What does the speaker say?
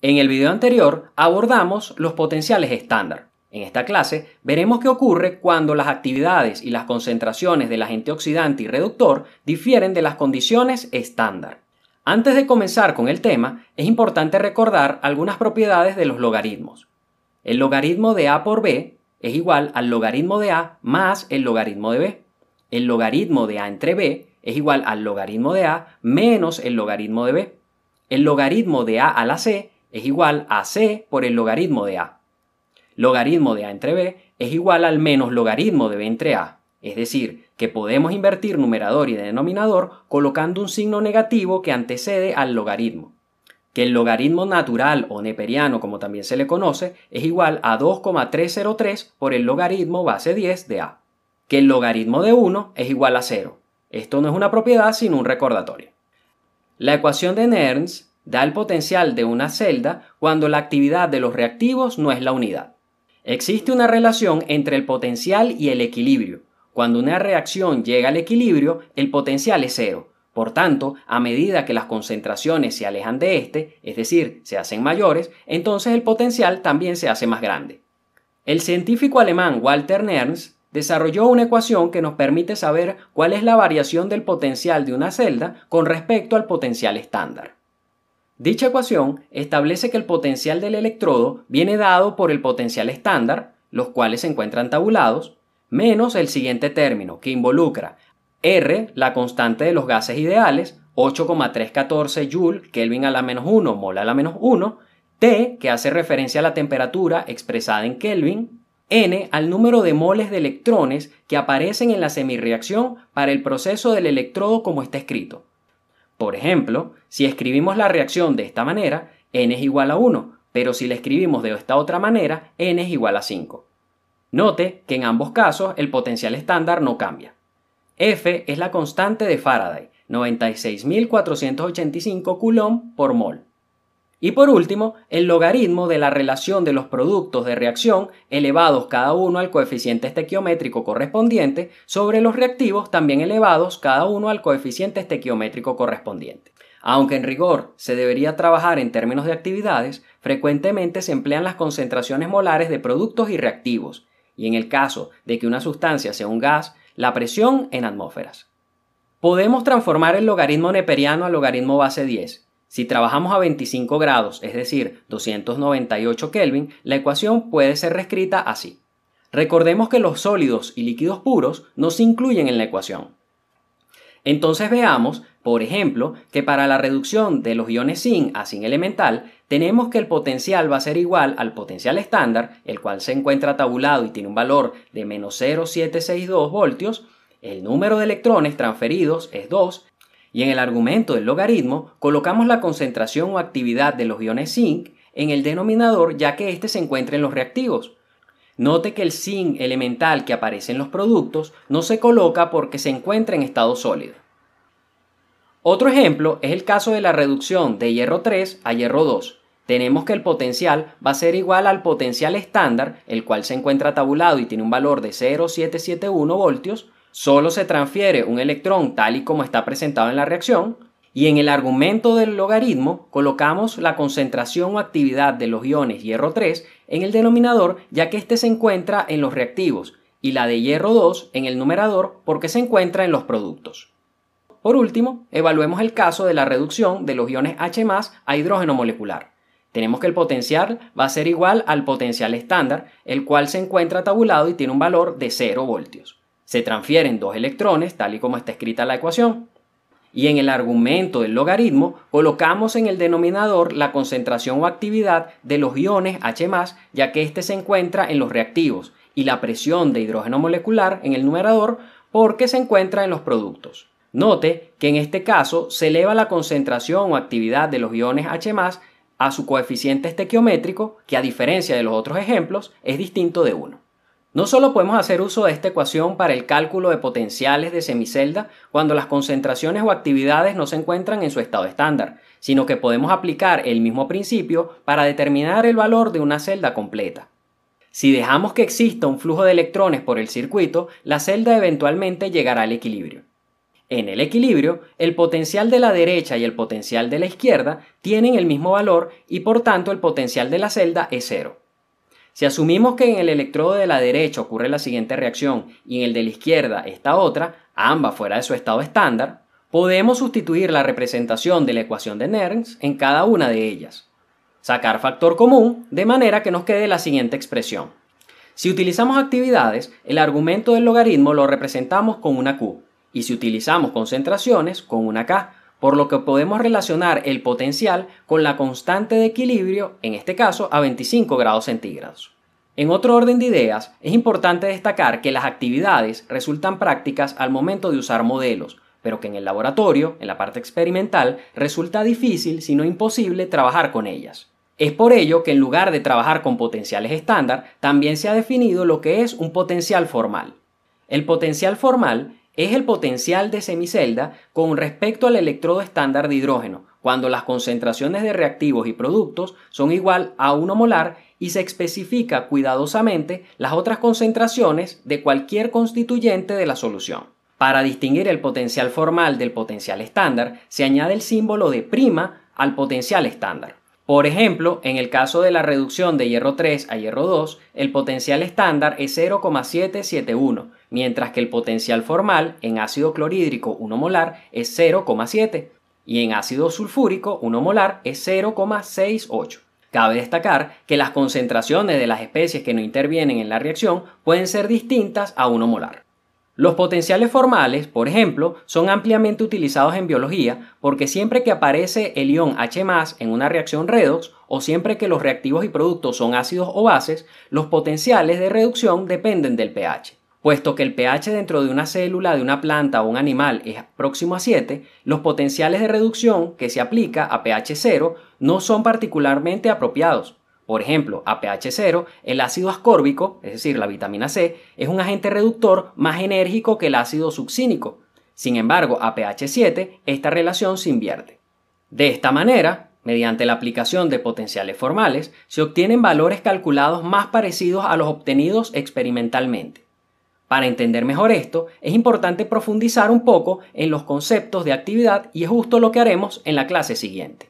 En el video anterior abordamos los potenciales estándar. En esta clase veremos qué ocurre cuando las actividades y las concentraciones del agente oxidante y reductor difieren de las condiciones estándar. Antes de comenzar con el tema, es importante recordar algunas propiedades de los logaritmos. El logaritmo de a por b es igual al logaritmo de a más el logaritmo de b. El logaritmo de a entre b es igual al logaritmo de a menos el logaritmo de b. El logaritmo de a a la c es igual a c por el logaritmo de a. Logaritmo de a entre b es igual al menos logaritmo de b entre a. Es decir, que podemos invertir numerador y denominador colocando un signo negativo que antecede al logaritmo. Que el logaritmo natural o neperiano, como también se le conoce, es igual a 2,303 por el logaritmo base 10 de a. Que el logaritmo de 1 es igual a 0. Esto no es una propiedad sino un recordatorio. La ecuación de Nernst da el potencial de una celda cuando la actividad de los reactivos no es la unidad. Existe una relación entre el potencial y el equilibrio. Cuando una reacción llega al equilibrio, el potencial es cero. Por tanto, a medida que las concentraciones se alejan de este, es decir, se hacen mayores, entonces el potencial también se hace más grande. El científico alemán Walter Nernst desarrolló una ecuación que nos permite saber cuál es la variación del potencial de una celda con respecto al potencial estándar. Dicha ecuación establece que el potencial del electrodo viene dado por el potencial estándar, los cuales se encuentran tabulados, menos el siguiente término, que involucra R, la constante de los gases ideales, 8,314 Joule, Kelvin a la menos 1, mol a la menos 1, T, que hace referencia a la temperatura expresada en Kelvin, N, al número de moles de electrones que aparecen en la semirreacción para el proceso del electrodo como está escrito. Por ejemplo, si escribimos la reacción de esta manera, n es igual a 1, pero si la escribimos de esta otra manera, n es igual a 5. Note que en ambos casos el potencial estándar no cambia. F es la constante de Faraday, 96.485 Coulomb por mol. Y por último, el logaritmo de la relación de los productos de reacción elevados cada uno al coeficiente estequiométrico correspondiente sobre los reactivos también elevados cada uno al coeficiente estequiométrico correspondiente. Aunque en rigor se debería trabajar en términos de actividades, frecuentemente se emplean las concentraciones molares de productos y reactivos, y en el caso de que una sustancia sea un gas, la presión en atmósferas. Podemos transformar el logaritmo neperiano al logaritmo base 10, si trabajamos a 25 grados, es decir, 298 Kelvin, la ecuación puede ser reescrita así. Recordemos que los sólidos y líquidos puros no se incluyen en la ecuación. Entonces veamos, por ejemplo, que para la reducción de los iones sin a sin elemental, tenemos que el potencial va a ser igual al potencial estándar, el cual se encuentra tabulado y tiene un valor de menos 0,762 voltios, el número de electrones transferidos es 2 y en el argumento del logaritmo colocamos la concentración o actividad de los iones zinc en el denominador ya que éste se encuentra en los reactivos. Note que el zinc elemental que aparece en los productos no se coloca porque se encuentra en estado sólido. Otro ejemplo es el caso de la reducción de hierro 3 a hierro 2. Tenemos que el potencial va a ser igual al potencial estándar, el cual se encuentra tabulado y tiene un valor de 0,771 voltios, Solo se transfiere un electrón tal y como está presentado en la reacción y en el argumento del logaritmo colocamos la concentración o actividad de los iones hierro 3 en el denominador ya que éste se encuentra en los reactivos y la de hierro 2 en el numerador porque se encuentra en los productos. Por último, evaluemos el caso de la reducción de los iones H a hidrógeno molecular. Tenemos que el potencial va a ser igual al potencial estándar, el cual se encuentra tabulado y tiene un valor de 0 voltios se transfieren dos electrones, tal y como está escrita la ecuación, y en el argumento del logaritmo colocamos en el denominador la concentración o actividad de los iones H+, ya que éste se encuentra en los reactivos, y la presión de hidrógeno molecular en el numerador porque se encuentra en los productos. Note que en este caso se eleva la concentración o actividad de los iones H+, a su coeficiente estequiométrico, que a diferencia de los otros ejemplos, es distinto de 1. No solo podemos hacer uso de esta ecuación para el cálculo de potenciales de semicelda cuando las concentraciones o actividades no se encuentran en su estado estándar, sino que podemos aplicar el mismo principio para determinar el valor de una celda completa. Si dejamos que exista un flujo de electrones por el circuito, la celda eventualmente llegará al equilibrio. En el equilibrio, el potencial de la derecha y el potencial de la izquierda tienen el mismo valor y por tanto el potencial de la celda es cero. Si asumimos que en el electrodo de la derecha ocurre la siguiente reacción y en el de la izquierda esta otra, ambas fuera de su estado estándar, podemos sustituir la representación de la ecuación de Nernst en cada una de ellas. Sacar factor común de manera que nos quede la siguiente expresión. Si utilizamos actividades, el argumento del logaritmo lo representamos con una Q y si utilizamos concentraciones, con una K, por lo que podemos relacionar el potencial con la constante de equilibrio, en este caso a 25 grados centígrados. En otro orden de ideas, es importante destacar que las actividades resultan prácticas al momento de usar modelos, pero que en el laboratorio, en la parte experimental, resulta difícil, si no imposible, trabajar con ellas. Es por ello que en lugar de trabajar con potenciales estándar, también se ha definido lo que es un potencial formal. El potencial formal es el potencial de semicelda con respecto al electrodo estándar de hidrógeno, cuando las concentraciones de reactivos y productos son igual a 1 molar y se especifica cuidadosamente las otras concentraciones de cualquier constituyente de la solución. Para distinguir el potencial formal del potencial estándar, se añade el símbolo de prima al potencial estándar. Por ejemplo, en el caso de la reducción de hierro 3 a hierro 2, el potencial estándar es 0,771, mientras que el potencial formal en ácido clorhídrico 1 molar es 0,7 y en ácido sulfúrico 1 molar es 0,68. Cabe destacar que las concentraciones de las especies que no intervienen en la reacción pueden ser distintas a 1 molar. Los potenciales formales, por ejemplo, son ampliamente utilizados en biología porque siempre que aparece el ion H en una reacción redox o siempre que los reactivos y productos son ácidos o bases, los potenciales de reducción dependen del pH. Puesto que el pH dentro de una célula de una planta o un animal es próximo a 7, los potenciales de reducción que se aplica a pH 0 no son particularmente apropiados, por ejemplo, a pH 0, el ácido ascórbico, es decir, la vitamina C, es un agente reductor más enérgico que el ácido succínico. Sin embargo, a pH 7, esta relación se invierte. De esta manera, mediante la aplicación de potenciales formales, se obtienen valores calculados más parecidos a los obtenidos experimentalmente. Para entender mejor esto, es importante profundizar un poco en los conceptos de actividad y es justo lo que haremos en la clase siguiente.